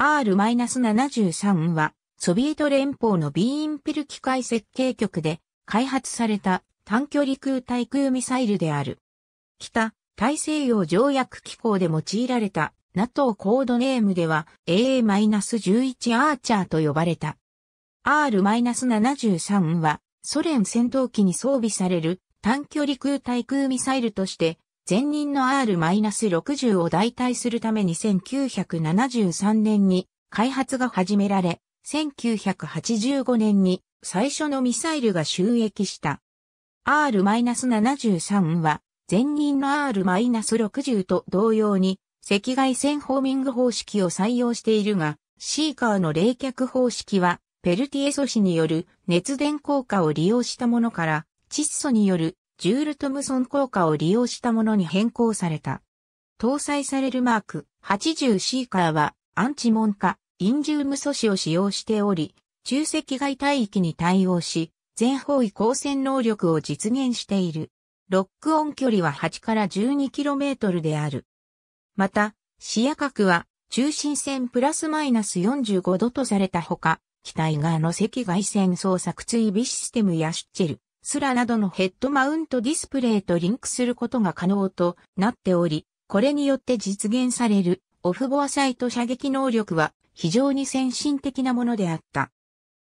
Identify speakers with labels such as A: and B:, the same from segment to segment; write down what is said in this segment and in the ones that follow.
A: R-73 は、ソビエト連邦のビーンピル機械設計局で開発された短距離空対空ミサイルである。北、大西洋条約機構で用いられた NATO コードネームでは AA-11 アーチャーと呼ばれた。R-73 はソ連戦闘機に装備される短距離空対空ミサイルとして前任の R-60 を代替するために1973年に開発が始められ、1985年に最初のミサイルが収益した。R-73 は前任の R-60 と同様に赤外線ホーミング方式を採用しているが、シーカーの冷却方式はペルティエ素子による熱電効果を利用したものから窒素によるジュール・トムソン効果を利用したものに変更された。搭載されるマーク 80C カーはアンチモン化、インジウム素子を使用しており、中赤外帯域に対応し、全方位光線能力を実現している。ロックオン距離は8から 12km である。また、視野角は中心線プラスマイナス45度とされたほか、機体側の赤外線捜索追尾システムやシュッチェル、スラなどのヘッドマウントディスプレイとリンクすることが可能となっており、これによって実現されるオフボアサイト射撃能力は非常に先進的なものであった。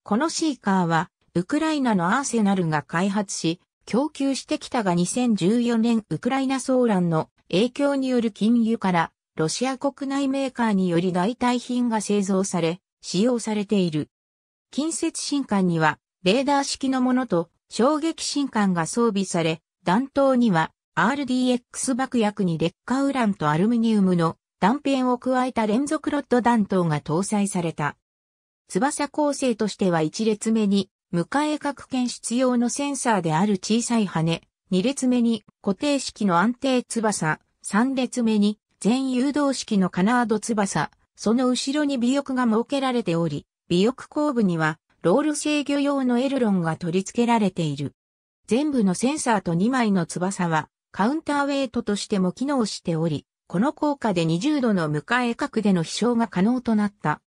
A: このシーカーは、ウクライナのアーセナルが開発し、供給してきたが2014年ウクライナ騒乱の影響による金融から、ロシア国内メーカーにより代替品が製造され、使用されている。近接新刊には、レーダー式のものと衝撃新管が装備され、弾頭には RDX 爆薬に劣化ウランとアルミニウムの断片を加えた連続ロッド弾頭が搭載された。翼構成としては1列目に、迎え角検出用のセンサーである小さい羽、2列目に固定式の安定翼、3列目に全誘導式のカナード翼、その後ろに尾翼が設けられており、尾翼後部にはロール制御用のエルロンが取り付けられている。全部のセンサーと2枚の翼はカウンターウェイトとしても機能しており、この効果で20度の向かい角での飛翔が可能となった。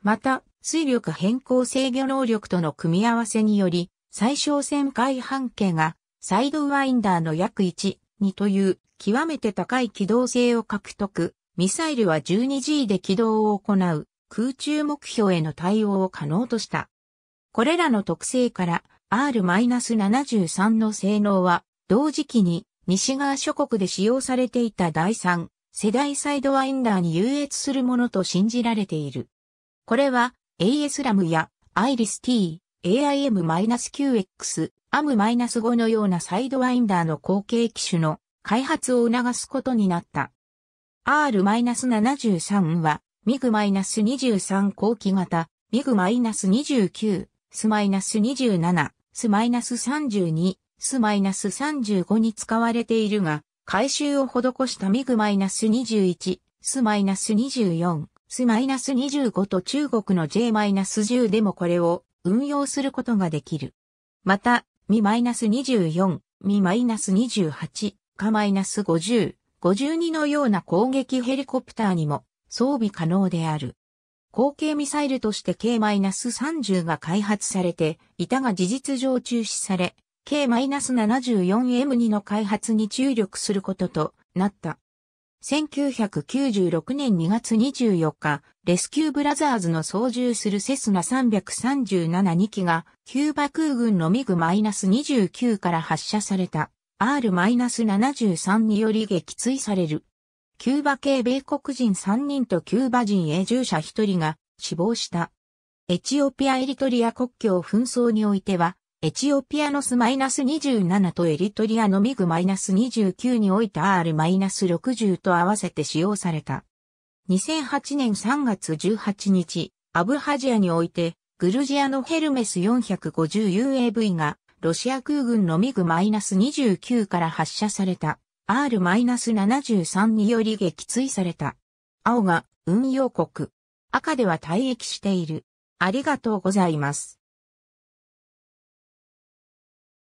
A: また、水力変更制御能力との組み合わせにより、最小旋回半径がサイドワインダーの約1、2という極めて高い機動性を獲得。ミサイルは 12G で起動を行う空中目標への対応を可能とした。これらの特性から R-73 の性能は同時期に西側諸国で使用されていた第3世代サイドワインダーに優越するものと信じられている。これは AS ラムや IRIS-T、AIM-9X、AM-5 のようなサイドワインダーの後継機種の開発を促すことになった。R-73 は MIG-23 後期型、MIG-29 スマイナス27、スマイナス32、スマイナス35に使われているが、回収を施したミグマイナス21、スマイナス24、スマイナス25と中国の J マイナス10でもこれを運用することができる。また、ミマイナス24、ミマイナス28、カマイナス50、52のような攻撃ヘリコプターにも装備可能である。後継ミサイルとして K-30 が開発されて、いたが事実上中止され、K-74M2 の開発に注力することとなった。1996年2月24日、レスキューブラザーズの操縦するセスナ337-2機が、キューバ空軍のミグ -29 から発射された R-73 により撃墜される。キューバ系米国人3人とキューバ人永住者1人が死亡した。エチオピア・エリトリア国境紛争においては、エチオピアのスマイナス27とエリトリアのミグマイナス29において R マイナス60と合わせて使用された。2008年3月18日、アブハジアにおいて、グルジアのヘルメス 450UAV が、ロシア空軍のミグマイナス29から発射された。R-73 により撃墜された。青が運用国。赤では退役している。ありがとうございます。